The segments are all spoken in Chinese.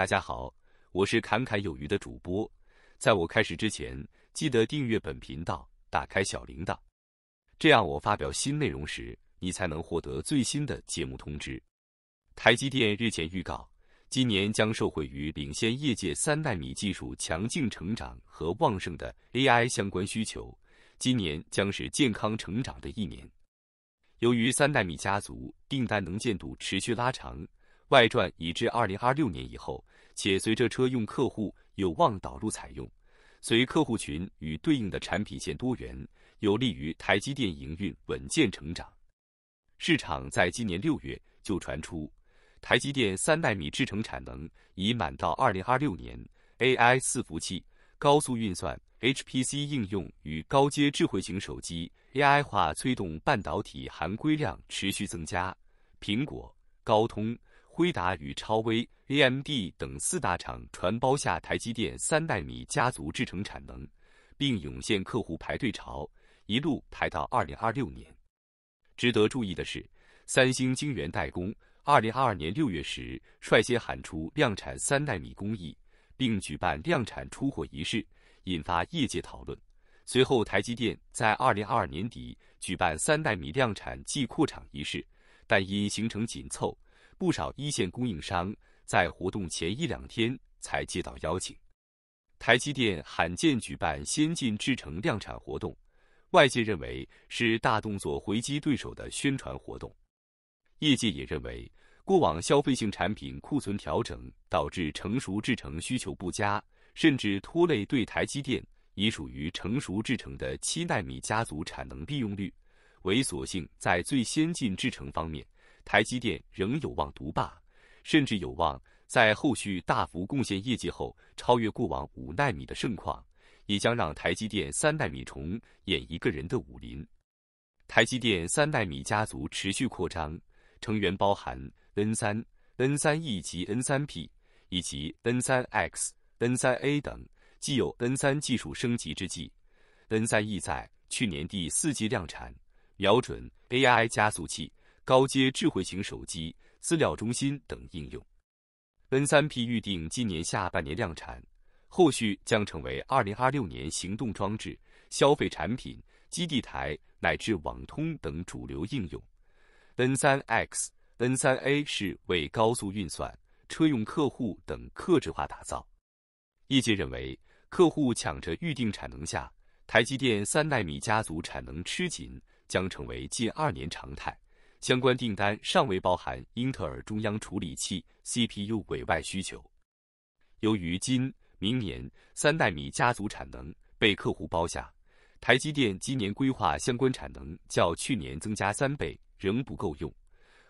大家好，我是侃侃有余的主播。在我开始之前，记得订阅本频道，打开小铃铛，这样我发表新内容时，你才能获得最新的节目通知。台积电日前预告，今年将受惠于领先业界三纳米技术强劲成长和旺盛的 AI 相关需求，今年将是健康成长的一年。由于三纳米家族订单能见度持续拉长。外传已至二零二六年以后，且随着车用客户有望导入采用，随客户群与对应的产品线多元，有利于台积电营运稳健成长。市场在今年六月就传出，台积电三纳米制程产能已满到二零二六年。AI 伺服器、高速运算 HPC 应用与高阶智慧型手机 AI 化，推动半导体含硅量持续增加。苹果、高通。辉达与超威、AMD 等四大厂传包下台积电三纳米家族制程产能，并涌现客户排队潮，一路排到二零二六年。值得注意的是，三星晶圆代工二零二二年六月时率先喊出量产三纳米工艺，并举办量产出货仪式，引发业界讨论。随后，台积电在二零二二年底举办三纳米量产暨扩厂仪式，但因行程紧凑。不少一线供应商在活动前一两天才接到邀请。台积电罕见举办先进制程量产活动，外界认为是大动作回击对手的宣传活动。业界也认为，过往消费性产品库存调整导致成熟制程需求不佳，甚至拖累对台积电已属于成熟制程的七纳米家族产能利用率。猥琐性在最先进制程方面。台积电仍有望独霸，甚至有望在后续大幅贡献业绩后超越过往五纳米的盛况，也将让台积电三纳米重演一个人的武林。台积电三纳米家族持续扩张，成员包含 N3、N3E 及 N3P，以及 N3X、N3A 等。既有 N3 技术升级之际，N3E 在去年第四季量产，瞄准 AI 加速器。高阶智慧型手机、资料中心等应用，N 三 P 预定今年下半年量产，后续将成为二零二六年行动装置、消费产品、基地台乃至网通等主流应用。N 三 X、N 三 A 是为高速运算、车用客户等客制化打造。业界认为，客户抢着预定产能下，台积电三纳米家族产能吃紧，将成为近二年常态。相关订单尚未包含英特尔中央处理器 （CPU） 委外需求。由于今明年三纳米家族产能被客户包下，台积电今年规划相关产能较去年增加三倍，仍不够用。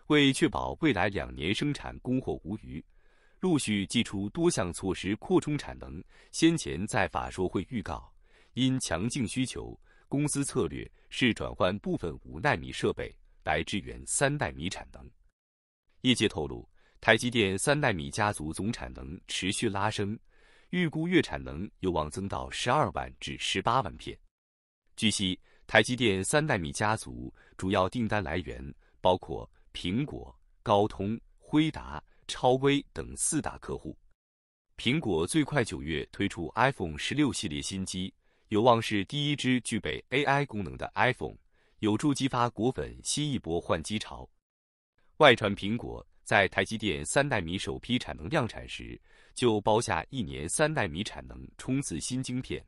为确保未来两年生产供货无虞，陆续祭出多项措施扩充产能。先前在法说会预告，因强劲需求，公司策略是转换部分五纳米设备。来支援三代米产能。业界透露，台积电三代米家族总产能持续拉升，预估月产能有望增到十二万至十八万片。据悉，台积电三代米家族主要订单来源包括苹果、高通、辉达、超威等四大客户。苹果最快九月推出 iPhone 十六系列新机，有望是第一只具备 AI 功能的 iPhone。有助激发果粉新一波换机潮。外传苹果在台积电三纳米首批产能量产时，就包下一年三纳米产能冲刺新晶片。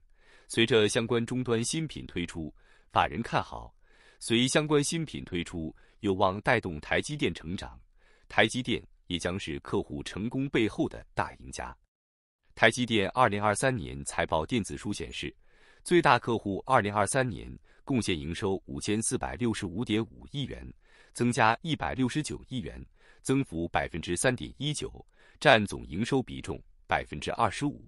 随着相关终端新品推出，法人看好，随相关新品推出有望带动台积电成长，台积电也将是客户成功背后的大赢家。台积电二零二三年财报电子书显示，最大客户二零二三年。贡献营收五千四百六十五点五亿元，增加一百六十九亿元，增幅百分之三点一九，占总营收比重百分之二十五。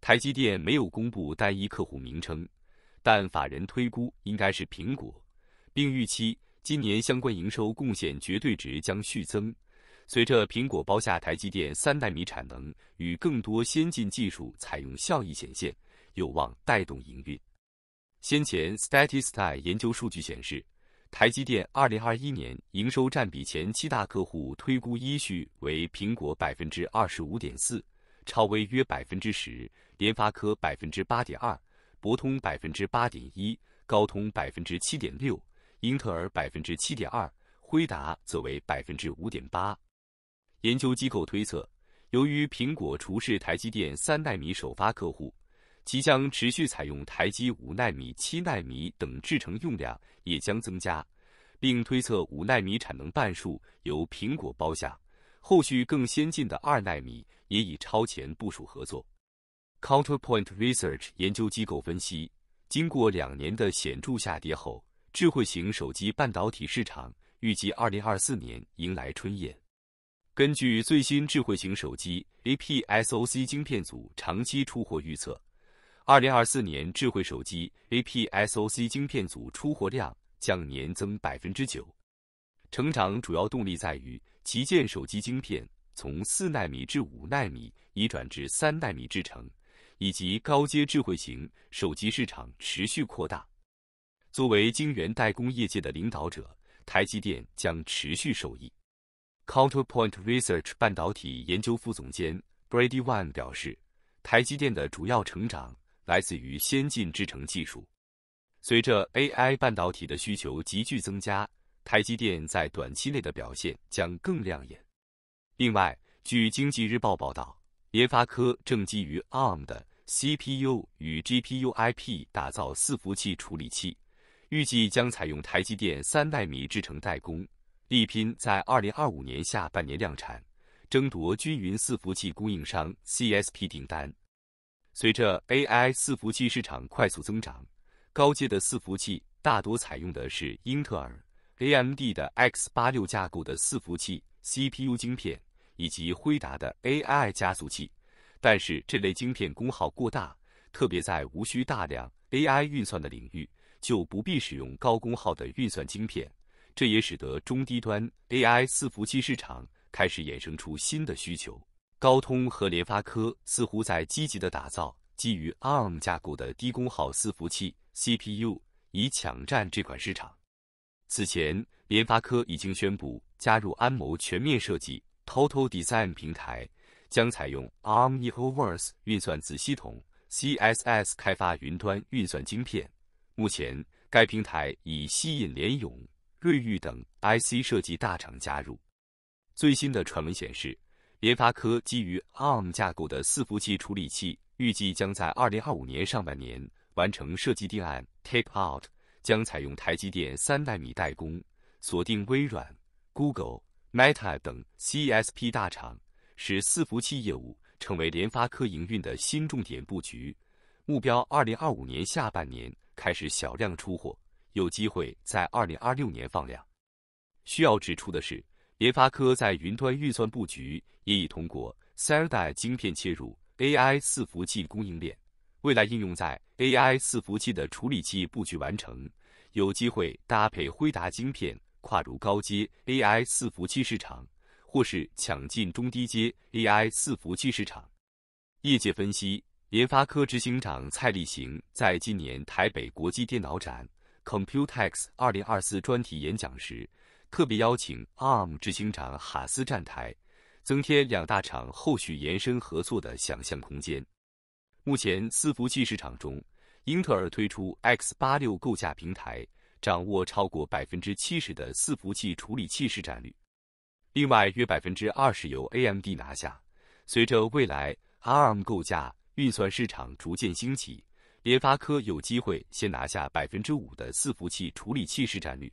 台积电没有公布单一客户名称，但法人推估应该是苹果，并预期今年相关营收贡献绝对值将续增。随着苹果包下台积电三代米产能与更多先进技术采用效益显现，有望带动营运。先前 s t a t i s t i c 研究数据显示，台积电2021年营收占比前七大客户推估依序为苹果25.4%，超微约10%，联发科8.2%，博通8.1%，高通7.6%，英特尔7.2%，辉达则为5.8%。研究机构推测，由于苹果除是台积电三纳米首发客户。即将持续采用台积五纳米、七纳米等制程用量也将增加，并推测五纳米产能半数由苹果包下。后续更先进的二纳米也已超前部署合作。Counterpoint Research 研究机构分析，经过两年的显著下跌后，智慧型手机半导体市场预计二零二四年迎来春宴。根据最新智慧型手机 A P S O C 晶片组长期出货预测。二零二四年，智慧手机 A P S O C 晶片组出货量将年增百分之九，成长主要动力在于旗舰手机晶片从四纳米至五纳米移转至三纳米制程，以及高阶智慧型手机市场持续扩大。作为晶圆代工业界的领导者，台积电将持续受益。Counterpoint Research 半导体研究副总监 Brady Wan 表示，台积电的主要成长。来自于先进制程技术。随着 AI 半导体的需求急剧增加，台积电在短期内的表现将更亮眼。另外，据《经济日报》报道，联发科正基于 ARM 的 CPU 与 GPU IP 打造伺服器处理器，预计将采用台积电三纳米制程代工，力拼在二零二五年下半年量产，争夺均匀伺服器供应商 CSP 订单。随着 AI 伺服器市场快速增长，高阶的伺服器大多采用的是英特尔、AMD 的 X 八六架构的伺服器 CPU 晶片以及辉达的 AI 加速器。但是这类晶片功耗过大，特别在无需大量 AI 运算的领域，就不必使用高功耗的运算晶片。这也使得中低端 AI 伺服器市场开始衍生出新的需求。高通和联发科似乎在积极地打造基于 ARM 架构的低功耗伺服器 CPU，以抢占这款市场。此前，联发科已经宣布加入安谋全面设计 Total Design 平台，将采用 ARM EoVers 运算子系统 CSS 开发云端运算晶片。目前，该平台已吸引联咏、瑞昱等 IC 设计大厂加入。最新的传闻显示。联发科基于 ARM 架构的伺服器处理器预计将在2025年上半年完成设计定案 （tape out），将采用台积电3纳米代工，锁定微软、Google、Meta 等 CSP 大厂，使伺服器业务成为联发科营运的新重点布局目标。2025年下半年开始小量出货，有机会在2026年放量。需要指出的是。联发科在云端运算布局也已通过三代晶片切入 AI 伺服器供应链，未来应用在 AI 伺服器的处理器布局完成，有机会搭配辉达晶片跨入高阶 AI 伺服器市场，或是抢进中低阶 AI 伺服器市场。业界分析，联发科执行长蔡立行在今年台北国际电脑展 Computex 2024专题演讲时。特别邀请 ARM 执行长哈斯站台，增添两大厂后续延伸合作的想象空间。目前，伺服器市场中，英特尔推出 X 八六构架平台，掌握超过百分之七十的伺服器处理器市占率。另外，约百分之二十由 AMD 拿下。随着未来 ARM 构架运算市场逐渐兴起，联发科有机会先拿下百分之五的伺服器处理器市占率。